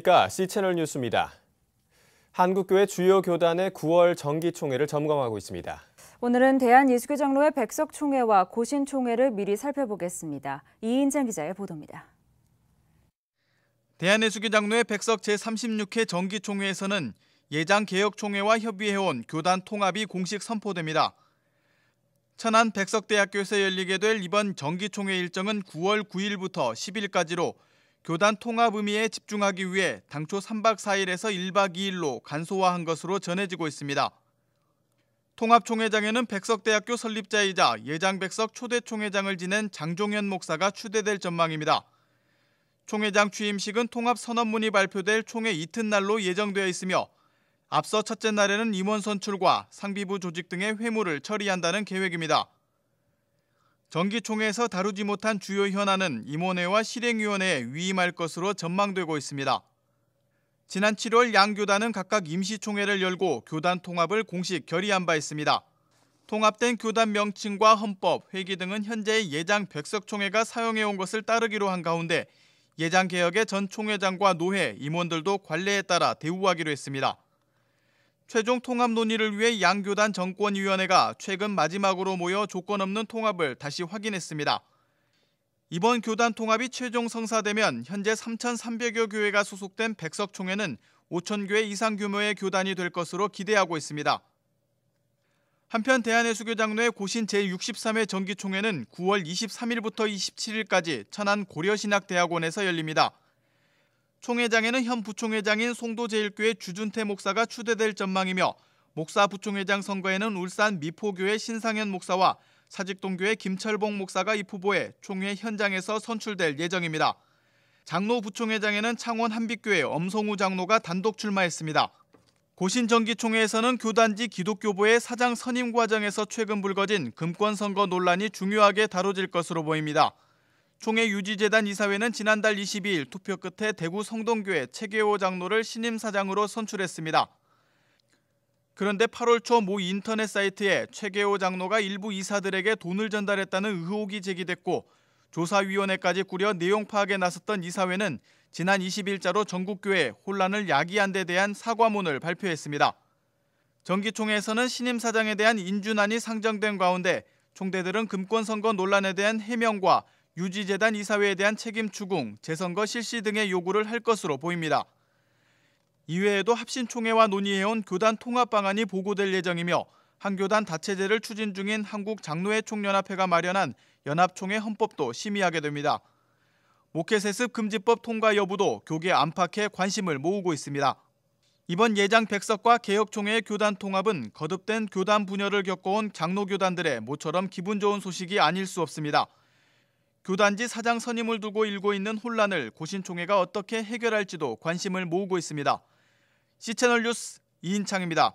그러니까 C채널 뉴스입니다. 한국교회 주요 교단의 9월 정기총회를 점검하고 있습니다. 오늘은 대한예수교장로의 백석총회와 고신총회를 미리 살펴보겠습니다. 이인장 기자의 보도입니다. 대한예수교장로의 백석 제36회 정기총회에서는 예장개혁총회와 협의해온 교단 통합이 공식 선포됩니다. 천안 백석대학교에서 열리게 될 이번 정기총회 일정은 9월 9일부터 10일까지로 교단 통합 의미에 집중하기 위해 당초 3박 4일에서 1박 2일로 간소화한 것으로 전해지고 있습니다. 통합총회장에는 백석대학교 설립자이자 예장백석 초대총회장을 지낸 장종현 목사가 추대될 전망입니다. 총회장 취임식은 통합선언문이 발표될 총회 이튿날로 예정되어 있으며 앞서 첫째 날에는 임원 선출과 상비부 조직 등의 회무를 처리한다는 계획입니다. 정기총회에서 다루지 못한 주요 현안은 임원회와 실행위원회에 위임할 것으로 전망되고 있습니다. 지난 7월 양 교단은 각각 임시총회를 열고 교단 통합을 공식 결의한 바 있습니다. 통합된 교단 명칭과 헌법, 회기 등은 현재의 예장 백석총회가 사용해온 것을 따르기로 한 가운데 예장 개혁의 전 총회장과 노회, 임원들도 관례에 따라 대우하기로 했습니다. 최종 통합 논의를 위해 양교단 정권위원회가 최근 마지막으로 모여 조건 없는 통합을 다시 확인했습니다. 이번 교단 통합이 최종 성사되면 현재 3,300여 교회가 소속된 백석 총회는 5,000교회 이상 규모의 교단이 될 것으로 기대하고 있습니다. 한편 대한예수교장로의 고신 제63회 정기총회는 9월 23일부터 27일까지 천안 고려신학대학원에서 열립니다. 총회장에는 현 부총회장인 송도제일교회 주준태 목사가 추대될 전망이며 목사 부총회장 선거에는 울산 미포교회 신상현 목사와 사직동교회 김철봉 목사가 입후보해 총회 현장에서 선출될 예정입니다. 장로 부총회장에는 창원 한빛교회 엄성우 장로가 단독 출마했습니다. 고신정기총회에서는 교단지 기독교부의 사장 선임 과정에서 최근 불거진 금권 선거 논란이 중요하게 다뤄질 것으로 보입니다. 총회 유지재단 이사회는 지난달 22일 투표 끝에 대구 성동교회 최계호 장로를 신임 사장으로 선출했습니다. 그런데 8월 초 모 인터넷 사이트에 최계호 장로가 일부 이사들에게 돈을 전달했다는 의혹이 제기됐고 조사위원회까지 꾸려 내용 파악에 나섰던 이사회는 지난 20일자로 전국교회 혼란을 야기한 데 대한 사과문을 발표했습니다. 정기총회에서는 신임 사장에 대한 인준안이 상정된 가운데 총대들은 금권선거 논란에 대한 해명과 유지재단 이사회에 대한 책임 추궁, 재선거 실시 등의 요구를 할 것으로 보입니다. 이외에도 합신총회와 논의해온 교단 통합 방안이 보고될 예정이며 한교단 다체제를 추진 중인 한국장로회 총연합회가 마련한 연합총회 헌법도 심의하게 됩니다. 목회세습 금지법 통과 여부도 교계 안팎에 관심을 모으고 있습니다. 이번 예장 백석과 개혁총회의 교단 통합은 거듭된 교단 분열을 겪어온 장로교단들의 모처럼 기분 좋은 소식이 아닐 수 없습니다. 교단지 사장 선임을 두고 일고 있는 혼란을 고신총회가 어떻게 해결할지도 관심을 모으고 있습니다. 시채널 뉴스 이인창입니다.